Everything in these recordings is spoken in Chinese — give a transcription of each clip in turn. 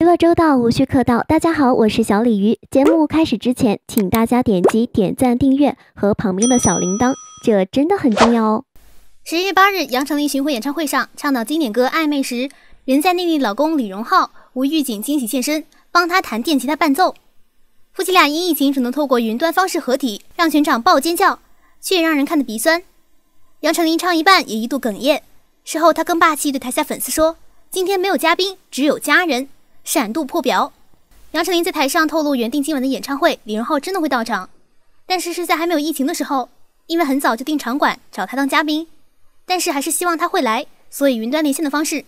娱乐周到，无需客套。大家好，我是小鲤鱼。节目开始之前，请大家点击点赞、订阅和旁边的小铃铛，这真的很重要哦。十一月八日，杨丞琳巡回演唱会上唱到经典歌《暧昧》时，人在内地老公李荣浩无预警惊喜现身，帮他弹电吉他伴奏。夫妻俩因疫情只能透过云端方式合体，让全场爆尖叫，却也让人看得鼻酸。杨丞琳唱一半也一度哽咽。事后，他更霸气对台下粉丝说：“今天没有嘉宾，只有家人。”闪度破表。杨丞琳在台上透露，原定今晚的演唱会，李荣浩真的会到场，但是是在还没有疫情的时候，因为很早就定场馆找他当嘉宾，但是还是希望他会来，所以云端连线的方式。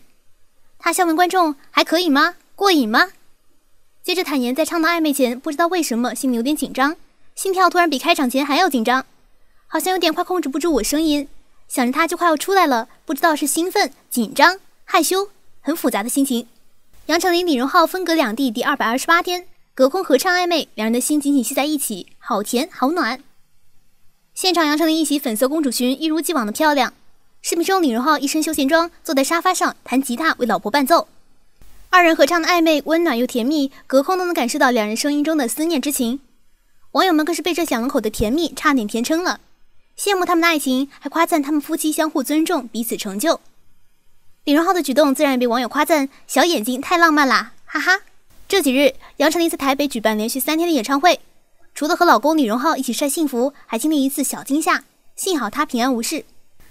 他笑问观众：“还可以吗？过瘾吗？”接着坦言，在唱到暧昧前，不知道为什么心里有点紧张，心跳突然比开场前还要紧张，好像有点快控制不住我声音。想着他就快要出来了，不知道是兴奋、紧张、害羞，很复杂的心情。杨丞琳、李荣浩分隔两地，第二百二十八天，隔空合唱《暧昧》，两人的心紧紧系在一起，好甜好暖。现场杨丞琳一袭粉色公主裙，一如既往的漂亮。视频中李荣浩一身休闲装，坐在沙发上弹吉他为老婆伴奏。二人合唱的《暧昧》温暖又甜蜜，隔空都能感受到两人声音中的思念之情。网友们更是被这小两口的甜蜜差点甜撑了。羡慕他们的爱情，还夸赞他们夫妻相互尊重，彼此成就。李荣浩的举动自然也被网友夸赞，小眼睛太浪漫啦，哈哈。这几日，杨丞琳在台北举办连续三天的演唱会，除了和老公李荣浩一起晒幸福，还经历一次小惊吓，幸好她平安无事。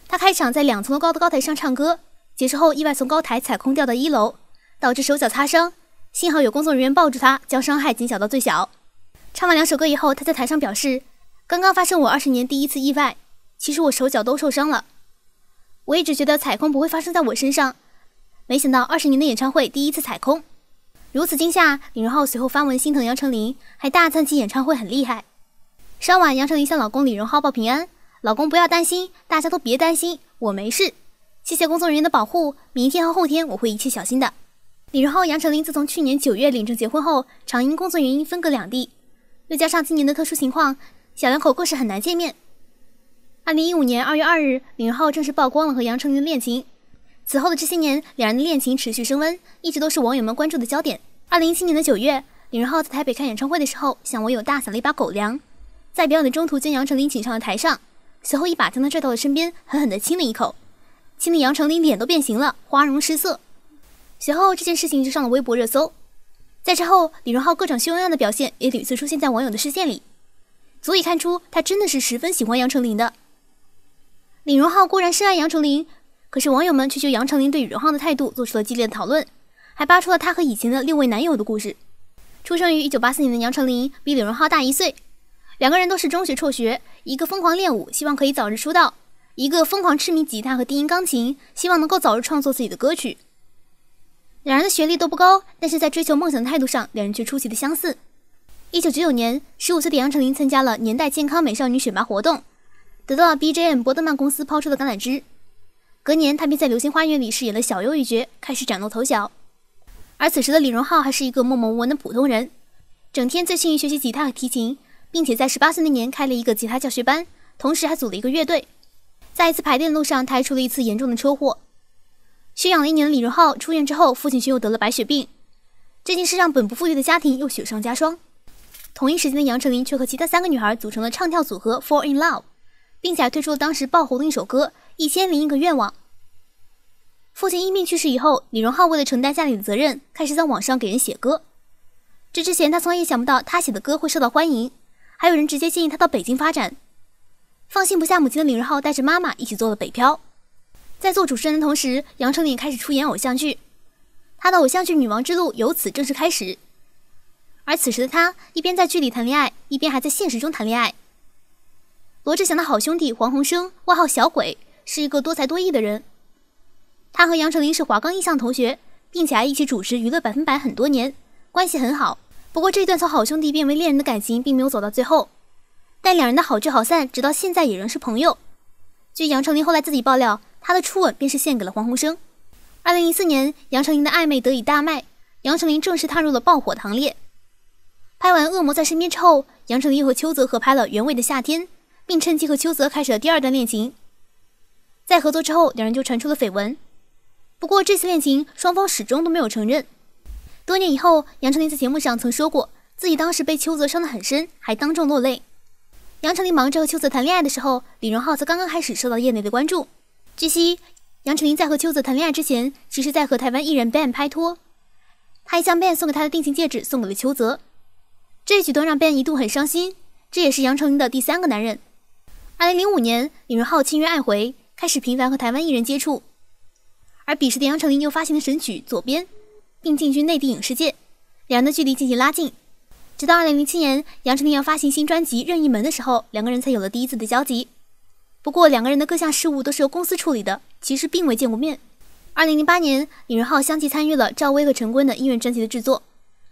她开场在两层楼高的高台上唱歌，结束后意外从高台踩空掉到一楼，导致手脚擦伤，幸好有工作人员抱住她，将伤害减小到最小。唱完两首歌以后，她在台上表示。刚刚发生我二十年第一次意外，其实我手脚都受伤了。我一直觉得踩空不会发生在我身上，没想到二十年的演唱会第一次踩空，如此惊吓。李荣浩随后发文心疼杨丞琳，还大赞其演唱会很厉害。当晚，杨丞琳向老公李荣浩报平安：“老公不要担心，大家都别担心，我没事。谢谢工作人员的保护。明天和后天我会一切小心的。”李荣浩、杨丞琳自从去年九月领证结婚后，常因工作原因分隔两地，又加上今年的特殊情况。小两口更是很难见面。二零一五年二月二日，李荣浩正式曝光了和杨丞琳的恋情。此后的这些年，两人的恋情持续升温，一直都是网友们关注的焦点。二零一七年的九月，李荣浩在台北开演唱会的时候，向网友大撒了一把狗粮，在表演的中途将杨丞琳请上了台上，随后一把将她拽到了身边，狠狠地亲了一口，亲的杨丞琳脸都变形了，花容失色。随后这件事情就上了微博热搜。在之后，李荣浩各种秀恩爱的表现也屡次出现在网友的视线里。足以看出，他真的是十分喜欢杨丞琳的。李荣浩固然深爱杨丞琳，可是网友们却就杨丞琳对李荣浩的态度做出了激烈的讨论，还扒出了他和以前的六位男友的故事。出生于1984年的杨丞琳比李荣浩大一岁，两个人都是中学辍学，一个疯狂练舞，希望可以早日出道；一个疯狂痴迷吉他和低音钢琴，希望能够早日创作自己的歌曲。两人的学历都不高，但是在追求梦想的态度上，两人却出奇的相似。一九九九年，十五岁的杨丞琳参加了年代健康美少女选拔活动，得到了 B J M 伯德曼公司抛出的橄榄枝。隔年，她便在《流星花园》里饰演了小优一角，开始崭露头角。而此时的李荣浩还是一个默默无闻的普通人，整天醉心于学习吉他和提琴，并且在十八岁那年开了一个吉他教学班，同时还组了一个乐队。在一次排练的路上，他还出了一次严重的车祸。休养了一年的李荣浩出院之后，父亲却又得了白血病，这件事让本不富裕的家庭又雪上加霜。同一时间的杨丞琳却和其他三个女孩组成了唱跳组合 Fall in Love，并且还推出了当时爆红的一首歌《一千零一个愿望》。父亲因病去世以后，李荣浩为了承担家里的责任，开始在网上给人写歌。这之前他从来也想不到他写的歌会受到欢迎，还有人直接建议他到北京发展。放心不下母亲的李荣浩带着妈妈一起做了北漂，在做主持人的同时，杨丞琳开始出演偶像剧，她的偶像剧《女王之路》由此正式开始。而此时的他，一边在剧里谈恋爱，一边还在现实中谈恋爱。罗志祥的好兄弟黄鸿升，外号小鬼，是一个多才多艺的人。他和杨丞琳是华冈艺校同学，并且还一起主持《娱乐百分百》很多年，关系很好。不过，这段从好兄弟变为恋人的感情并没有走到最后，但两人的好聚好散，直到现在也仍是朋友。据杨丞琳后来自己爆料，她的初吻便是献给了黄鸿升。二零一四年，杨丞琳的暧昧得以大卖，杨丞琳正式踏入了爆火行列。拍完《恶魔在身边》之后，杨丞琳又和邱泽合拍了原味的《夏天》，并趁机和邱泽开始了第二段恋情。在合作之后，两人就传出了绯闻，不过这次恋情双方始终都没有承认。多年以后，杨丞琳在节目上曾说过自己当时被邱泽伤得很深，还当众落泪。杨丞琳忙着和邱泽谈恋爱的时候，李荣浩才刚刚开始受到业内的关注。据悉，杨丞琳在和邱泽谈恋爱之前，其实在和台湾艺人 Ben 拍拖，她还将 Ben 送给他的定情戒指送给了邱泽。这举动让 b e n 一度很伤心，这也是杨丞琳的第三个男人。二零零五年，李荣浩签约爱回，开始频繁和台湾艺人接触，而彼时的杨丞琳又发行了神曲《左边》，并进军内地影视界，两人的距离进行拉近。直到二零零七年，杨丞琳要发行新专辑《任意门》的时候，两个人才有了第一次的交集。不过，两个人的各项事务都是由公司处理的，其实并未见过面。二零零八年，李荣浩相继参与了赵薇和陈坤的音乐专辑的制作，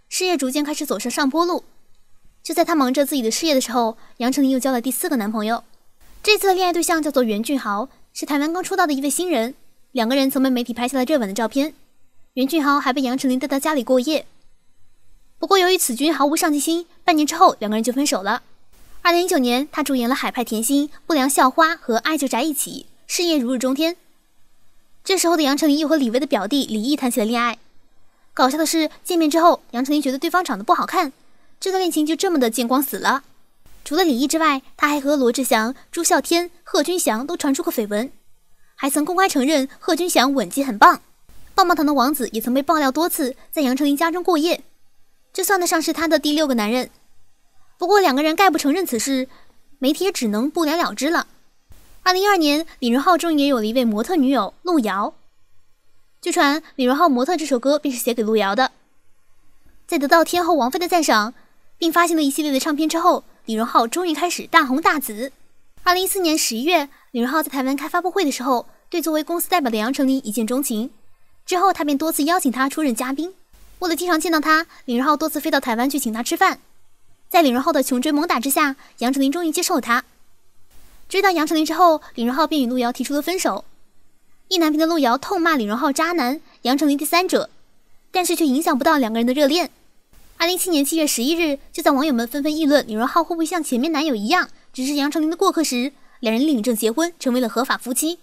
事业逐渐开始走上上坡路。就在他忙着自己的事业的时候，杨丞琳又交了第四个男朋友。这次的恋爱对象叫做袁俊豪，是台湾刚出道的一位新人。两个人曾被媒体拍下了热吻的照片，袁俊豪还被杨丞琳带到家里过夜。不过由于此君毫无上进心，半年之后两个人就分手了。二零一九年，他主演了《海派甜心》《不良校花》和《爱就宅一起》，事业如日中天。这时候的杨丞琳又和李薇的表弟李毅谈起了恋爱。搞笑的是，见面之后杨丞琳觉得对方长得不好看。这段恋情就这么的见光死了。除了李毅之外，他还和罗志祥、朱孝天、贺军翔都传出过绯闻，还曾公开承认贺军翔吻技很棒。棒棒糖的王子也曾被爆料多次在杨丞琳家中过夜，这算得上是他的第六个男人。不过两个人概不承认此事，媒体也只能不了了之了。二零一二年，李荣浩终于也有了一位模特女友陆瑶。据传《李荣浩模特》这首歌便是写给陆瑶的，在得到天后王菲的赞赏。并发行了一系列的唱片之后，李荣浩终于开始大红大紫。二零一四年十一月，李荣浩在台湾开发布会的时候，对作为公司代表的杨丞琳一见钟情。之后，他便多次邀请他出任嘉宾。为了经常见到他，李荣浩多次飞到台湾去请他吃饭。在李荣浩的穷追猛打之下，杨丞琳终于接受了他。追到杨丞琳之后，李荣浩便与路遥提出了分手。意难平的路遥痛骂李荣浩渣男、杨丞琳第三者，但是却影响不到两个人的热恋。二零一七年七月十一日，就在网友们纷纷议论李荣浩会不会像前面男友一样，只是杨丞琳的过客时，两人领证结婚，成为了合法夫妻。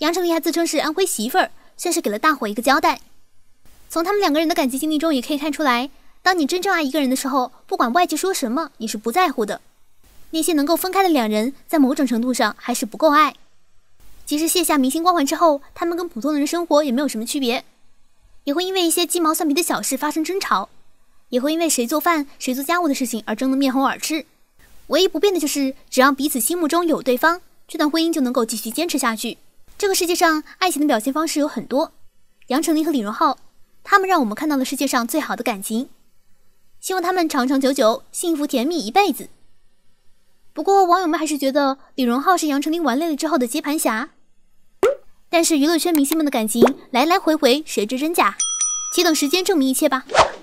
杨丞琳还自称是安徽媳妇儿，算是给了大伙一个交代。从他们两个人的感情经历中，也可以看出来，当你真正爱一个人的时候，不管外界说什么，你是不在乎的。那些能够分开的两人，在某种程度上还是不够爱。即使卸下明星光环之后，他们跟普通的人生活也没有什么区别，也会因为一些鸡毛蒜皮的小事发生争吵。也会因为谁做饭、谁做家务的事情而争得面红耳赤。唯一不变的就是，只要彼此心目中有对方，这段婚姻就能够继续坚持下去。这个世界上，爱情的表现方式有很多。杨丞琳和李荣浩，他们让我们看到了世界上最好的感情。希望他们长长久久，幸福甜蜜一辈子。不过网友们还是觉得李荣浩是杨丞琳玩累了之后的接盘侠。但是娱乐圈明星们的感情来来回回，谁知真假？且等时间证明一切吧。